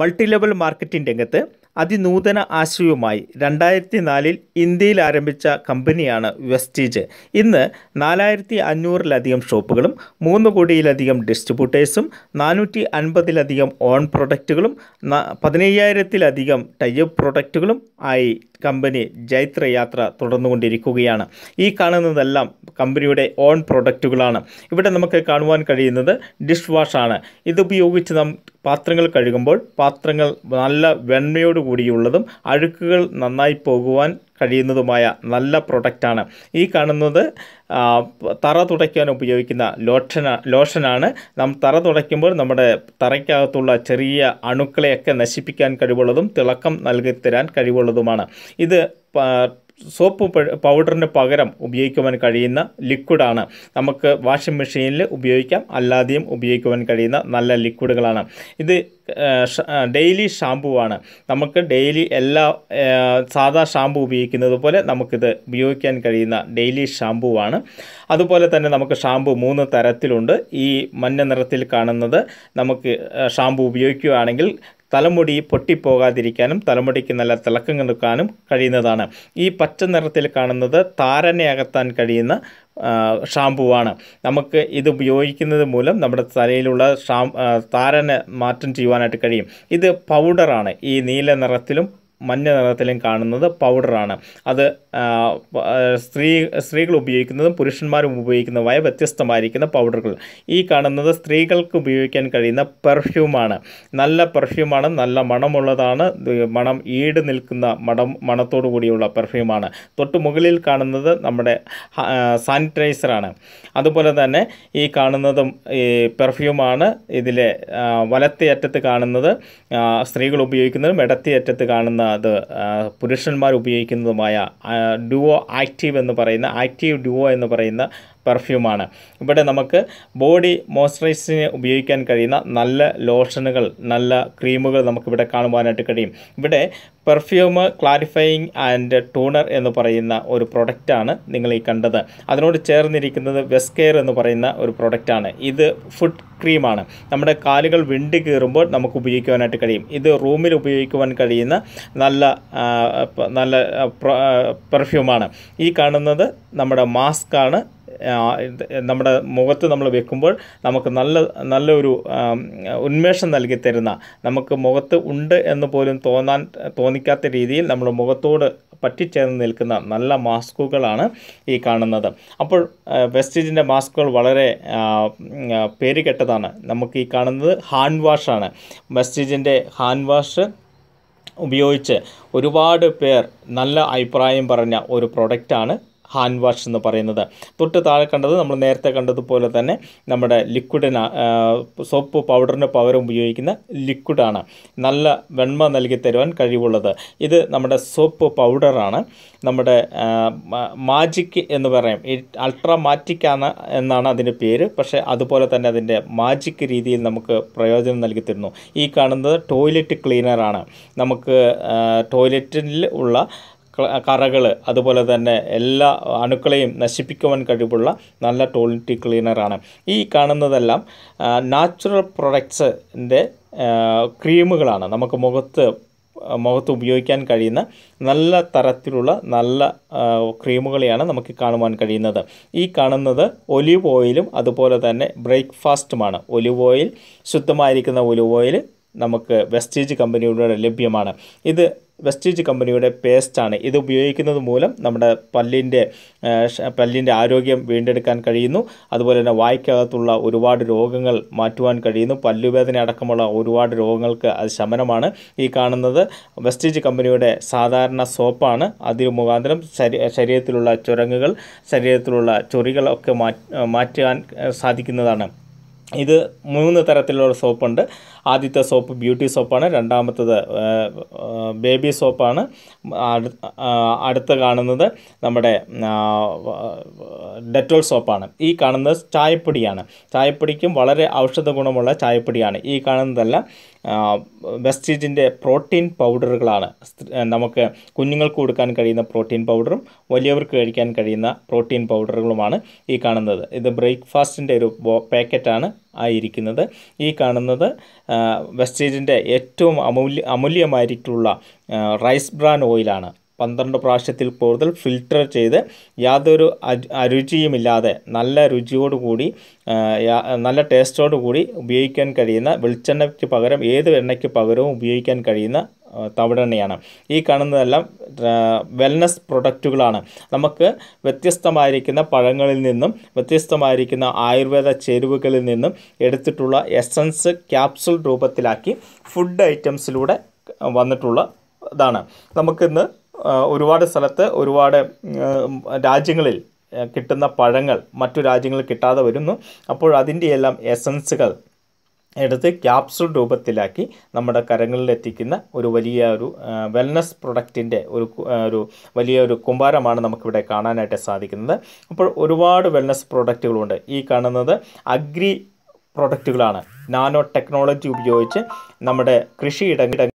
multi level marketing രംഗത്ത് അതിനൂതന ആശയവുമായി രണ്ടായിരത്തി നാലിൽ ഇന്ത്യയിൽ ആരംഭിച്ച കമ്പനിയാണ് വെസ്റ്റീജ് ഇന്ന് നാലായിരത്തി അഞ്ഞൂറിലധികം ഷോപ്പുകളും മൂന്ന് കോടിയിലധികം ഡിസ്ട്രിബ്യൂട്ടേഴ്സും നാനൂറ്റി അൻപതിലധികം ഓൺ പ്രൊഡക്റ്റുകളും പതിനയ്യായിരത്തിലധികം ടൈപ്പ് പ്രൊഡക്റ്റുകളും ആയി കമ്പനി ജൈത്ര യാത്ര തുടർന്നുകൊണ്ടിരിക്കുകയാണ് ഈ കാണുന്നതെല്ലാം കമ്പനിയുടെ ഓൺ പ്രൊഡക്റ്റുകളാണ് ഇവിടെ നമുക്ക് കാണുവാൻ കഴിയുന്നത് ഡിഷ് വാഷാണ് ഇതുപയോഗിച്ച് നാം പാത്രങ്ങൾ കഴുകുമ്പോൾ പാത്രങ്ങൾ നല്ല വെണ്മയോടുകൂടിയുള്ളതും അഴുക്കുകൾ നന്നായി പോകുവാൻ കഴിയുന്നതുമായ നല്ല പ്രൊഡക്റ്റാണ് ഈ കാണുന്നത് തറ തുടയ്ക്കാൻ ഉപയോഗിക്കുന്ന ലോഷന ലോഷനാണ് നാം തറ തുടയ്ക്കുമ്പോൾ നമ്മുടെ തറയ്ക്കകത്തുള്ള ചെറിയ അണുക്കളെയൊക്കെ നശിപ്പിക്കാൻ കഴിവുള്ളതും തിളക്കം നൽകി തരാൻ കഴിവുള്ളതുമാണ് ഇത് സോപ്പ് പൗഡറിന് പകരം ഉപയോഗിക്കുവാൻ കഴിയുന്ന ലിക്വിഡാണ് നമുക്ക് വാഷിംഗ് മെഷീനിൽ ഉപയോഗിക്കാം അല്ലാതെയും ഉപയോഗിക്കുവാൻ കഴിയുന്ന നല്ല ലിക്വിഡുകളാണ് ഇത് ഡെയിലി ഷാമ്പൂ ആണ് നമുക്ക് ഡെയിലി എല്ലാ സാധാ ഷാമ്പൂ ഉപയോഗിക്കുന്നത് പോലെ നമുക്കിത് ഉപയോഗിക്കാൻ കഴിയുന്ന ഡെയിലി ഷാമ്പൂ ആണ് അതുപോലെ തന്നെ നമുക്ക് ഷാമ്പൂ മൂന്ന് തരത്തിലുണ്ട് ഈ മഞ്ഞ നിറത്തിൽ കാണുന്നത് നമുക്ക് ഷാമ്പൂ ഉപയോഗിക്കുകയാണെങ്കിൽ തലമുടി പൊട്ടിപ്പോകാതിരിക്കാനും തലമുടിക്ക് നല്ല തിളക്കം കിടക്കാനും കഴിയുന്നതാണ് ഈ പച്ച നിറത്തിൽ കാണുന്നത് താരനെ അകത്താൻ കഴിയുന്ന ഷാമ്പുവാണ് നമുക്ക് ഇത് ഉപയോഗിക്കുന്നത് മൂലം നമ്മുടെ തലയിലുള്ള ഷാം താരനെ മാറ്റം ചെയ്യുവാനായിട്ട് കഴിയും ഇത് പൗഡറാണ് ഈ നീല നിറത്തിലും മഞ്ഞ നിറത്തിലും കാണുന്നത് പൗഡറാണ് അത് സ്ത്രീ സ്ത്രീകൾ ഉപയോഗിക്കുന്നതും പുരുഷന്മാരും ഉപയോഗിക്കുന്നതുമായ വ്യത്യസ്തമായിരിക്കുന്ന പൗഡറുകൾ ഈ കാണുന്നത് സ്ത്രീകൾക്ക് ഉപയോഗിക്കാൻ കഴിയുന്ന പെർഫ്യൂമാണ് നല്ല പെർഫ്യൂമാണ് നല്ല മണമുള്ളതാണ് മണം ഈട് നിൽക്കുന്ന മണം മണത്തോടു കൂടിയുള്ള പെർഫ്യൂമാണ് തൊട്ട് മുകളിൽ കാണുന്നത് നമ്മുടെ സാനിറ്റൈസറാണ് അതുപോലെ തന്നെ ഈ കാണുന്നതും ഈ പെർഫ്യൂമാണ് ഇതിലെ വലത്തേ അറ്റത്ത് കാണുന്നത് സ്ത്രീകൾ ഉപയോഗിക്കുന്നതും ഇടത്തേ അറ്റത്ത് കാണുന്ന അത് പുരുഷന്മാർ ഉപയോഗിക്കുന്നതുമായ ഡുവോ ആക്റ്റീവ് എന്ന് പറയുന്ന ആക്റ്റീവ് ഡുവോ എന്ന് പറയുന്ന പെർഫ്യൂമാണ് ഇവിടെ നമുക്ക് ബോഡി മോയ്സ്ചറൈസിന് ഉപയോഗിക്കാൻ കഴിയുന്ന നല്ല ലോഷനുകൾ നല്ല ക്രീമുകൾ നമുക്കിവിടെ കാണുവാനായിട്ട് കഴിയും ഇവിടെ പെർഫ്യൂം ക്ലാരിഫയിങ് ആൻഡ് ടൂണർ എന്ന് പറയുന്ന ഒരു പ്രൊഡക്റ്റാണ് നിങ്ങൾ ഈ കണ്ടത് അതിനോട് ചേർന്നിരിക്കുന്നത് വെസ്കെയർ എന്ന് പറയുന്ന ഒരു പ്രൊഡക്റ്റാണ് ഇത് ഫുഡ് ക്രീമാണ് നമ്മുടെ കാലുകൾ വിണ്ടി കീറുമ്പോൾ നമുക്ക് ഉപയോഗിക്കുവാനായിട്ട് കഴിയും ഇത് റൂമിൽ ഉപയോഗിക്കുവാൻ കഴിയുന്ന നല്ല നല്ല പെർഫ്യൂമാണ് ഈ കാണുന്നത് നമ്മുടെ മാസ്ക് ആണ് നമ്മുടെ മുഖത്ത് നമ്മൾ വെക്കുമ്പോൾ നമുക്ക് നല്ല നല്ലൊരു ഉന്മേഷം നൽകി തരുന്ന നമുക്ക് മുഖത്ത് ഉണ്ട് എന്ന് പോലും തോന്നാൻ തോന്നിക്കാത്ത രീതിയിൽ നമ്മൾ മുഖത്തോട് പറ്റിച്ചേർന്ന് നിൽക്കുന്ന നല്ല മാസ്കുകളാണ് ഈ കാണുന്നത് അപ്പോൾ വെസ്റ്റീജിൻ്റെ മാസ്കുകൾ വളരെ പേരുകെട്ടതാണ് നമുക്ക് ഈ കാണുന്നത് ഹാൻഡ് വാഷാണ് വെസ്റ്റീജിൻ്റെ ഹാൻഡ് വാഷ് ഉപയോഗിച്ച് ഒരുപാട് പേർ നല്ല അഭിപ്രായം പറഞ്ഞ ഒരു പ്രൊഡക്റ്റാണ് ഹാൻഡ് വാഷ് എന്ന് പറയുന്നത് തൊട്ട് താഴെ കണ്ടത് നമ്മൾ നേരത്തെ കണ്ടതുപോലെ തന്നെ നമ്മുടെ ലിക്വിഡിന് സോപ്പ് പൗഡറിന് പകരം ഉപയോഗിക്കുന്ന ലിക്വിഡാണ് നല്ല വെണ്മ നൽകി തരുവാൻ കഴിവുള്ളത് ഇത് നമ്മുടെ സോപ്പ് പൗഡറാണ് നമ്മുടെ മാജിക് എന്ന് പറയാം അൾട്രാ മാറ്റിക്കാണ് എന്നാണ് അതിൻ്റെ പേര് പക്ഷേ അതുപോലെ തന്നെ അതിൻ്റെ മാജിക് രീതിയിൽ നമുക്ക് പ്രയോജനം നൽകി തരുന്നു ഈ കാണുന്നത് ടോയ്ലറ്റ് ക്ലീനറാണ് നമുക്ക് ടോയ്ലറ്റിൽ ഉള്ള കറകൾ അതുപോലെ തന്നെ എല്ലാ അണുക്കളെയും നശിപ്പിക്കുവാൻ കഴിവുള്ള നല്ല ടോയ്ലറ്റ് ക്ലീനറാണ് ഈ കാണുന്നതെല്ലാം നാച്ചുറൽ പ്രൊഡക്ട്സിൻ്റെ ക്രീമുകളാണ് നമുക്ക് മുഖത്ത് മുഖത്ത് ഉപയോഗിക്കാൻ കഴിയുന്ന നല്ല തരത്തിലുള്ള നല്ല ക്രീമുകളെയാണ് നമുക്ക് കാണുവാൻ കഴിയുന്നത് ഈ കാണുന്നത് ഒലിവ് ഓയിലും അതുപോലെ തന്നെ ബ്രേക്ക്ഫാസ്റ്റുമാണ് ഒലിവ് ഓയിൽ ശുദ്ധമായിരിക്കുന്ന ഒലിവ് ഓയിൽ നമുക്ക് വെസ്റ്റേജ് കമ്പനിയുടെ ലഭ്യമാണ് ഇത് വെസ്റ്റേജ് കമ്പനിയുടെ പേസ്റ്റാണ് ഇത് ഉപയോഗിക്കുന്നത് മൂലം നമ്മുടെ പല്ലിൻ്റെ പല്ലിൻ്റെ ആരോഗ്യം വീണ്ടെടുക്കാൻ കഴിയുന്നു അതുപോലെ തന്നെ വായ്ക്കകത്തുള്ള ഒരുപാട് രോഗങ്ങൾ മാറ്റുവാൻ കഴിയുന്നു പല്ലുവേദന അടക്കമുള്ള ഒരുപാട് രോഗങ്ങൾക്ക് അത് ശമനമാണ് ഈ കാണുന്നത് വെസ്റ്റേജ് കമ്പനിയുടെ സാധാരണ സോപ്പാണ് അതിന് മുഖാന്തരം ശരീരത്തിലുള്ള ചുരങ്ങുകൾ ശരീരത്തിലുള്ള ചൊറികളൊക്കെ മാറ്റാൻ സാധിക്കുന്നതാണ് ഇത് മൂന്ന് തരത്തിലുള്ള സോപ്പുണ്ട് ആദ്യത്തെ സോപ്പ് ബ്യൂട്ടി സോപ്പാണ് രണ്ടാമത്തത് ബേബി സോപ്പാണ് അടുത്ത കാണുന്നത് നമ്മുടെ ഡെറ്റോൾ സോപ്പാണ് ഈ കാണുന്നത് ചായപ്പൊടിയാണ് ചായപ്പൊടിക്കും വളരെ ഔഷധ ഗുണമുള്ള ചായപ്പൊടിയാണ് ഈ കാണുന്നതല്ല വെസ്റ്റീജിൻ്റെ പ്രോട്ടീൻ പൗഡറുകളാണ് നമുക്ക് കുഞ്ഞുങ്ങൾക്ക് കൊടുക്കാൻ കഴിയുന്ന പ്രോട്ടീൻ പൗഡറും വലിയവർക്ക് കഴിക്കാൻ കഴിയുന്ന പ്രോട്ടീൻ പൗഡറുകളുമാണ് ഈ കാണുന്നത് ഇത് ബ്രേക്ക്ഫാസ്റ്റിൻ്റെ ഒരു പാക്കറ്റാണ് ആയിരിക്കുന്നത് ഈ കാണുന്നത് വെസ്റ്റേജിൻ്റെ ഏറ്റവും അമൂല്യ അമൂല്യമായിട്ടുള്ള റൈസ് ബ്രാൻ ഓയിലാണ് പന്ത്രണ്ട് പ്രാവശ്യത്തിൽ കൂടുതൽ ഫിൽട്ടർ ചെയ്ത് യാതൊരു അരുചിയുമില്ലാതെ നല്ല രുചിയോടുകൂടി നല്ല ടേസ്റ്റോടുകൂടി ഉപയോഗിക്കാൻ കഴിയുന്ന വെളിച്ചെണ്ണയ്ക്ക് പകരം ഏത് എണ്ണയ്ക്ക് പകരവും ഉപയോഗിക്കാൻ കഴിയുന്ന തവിടെണ്ണയാണ് ഈ കാണുന്നതെല്ലാം വെൽനസ് പ്രൊഡക്റ്റുകളാണ് നമുക്ക് വ്യത്യസ്തമായിരിക്കുന്ന പഴങ്ങളിൽ നിന്നും വ്യത്യസ്തമായിരിക്കുന്ന ആയുർവേദ ചേരുവകളിൽ നിന്നും എടുത്തിട്ടുള്ള എസൻസ് ക്യാപ്സുൾ രൂപത്തിലാക്കി ഫുഡ് ഐറ്റംസിലൂടെ വന്നിട്ടുള്ള ഇതാണ് നമുക്കിന്ന് ഒരുപാട് സ്ഥലത്ത് ഒരുപാട് രാജ്യങ്ങളിൽ കിട്ടുന്ന പഴങ്ങൾ മറ്റു രാജ്യങ്ങളിൽ കിട്ടാതെ വരുന്നു അപ്പോൾ അതിൻ്റെ എല്ലാം എസൻസുകൾ എടുത്ത് ക്യാപ്സുൾ രൂപത്തിലാക്കി നമ്മുടെ കരങ്ങളിൽ എത്തിക്കുന്ന ഒരു വലിയ ഒരു വെൽനസ് പ്രൊഡക്റ്റിൻ്റെ ഒരു ഒരു വലിയ ഒരു കുമ്പാരമാണ് നമുക്കിവിടെ കാണാനായിട്ട് സാധിക്കുന്നത് അപ്പോൾ ഒരുപാട് വെൽനസ് പ്രോഡക്റ്റുകളുണ്ട് ഈ കാണുന്നത് അഗ്രി പ്രോഡക്റ്റുകളാണ് നാനോ ടെക്നോളജി ഉപയോഗിച്ച് നമ്മുടെ കൃഷിയിടങ്ങൾ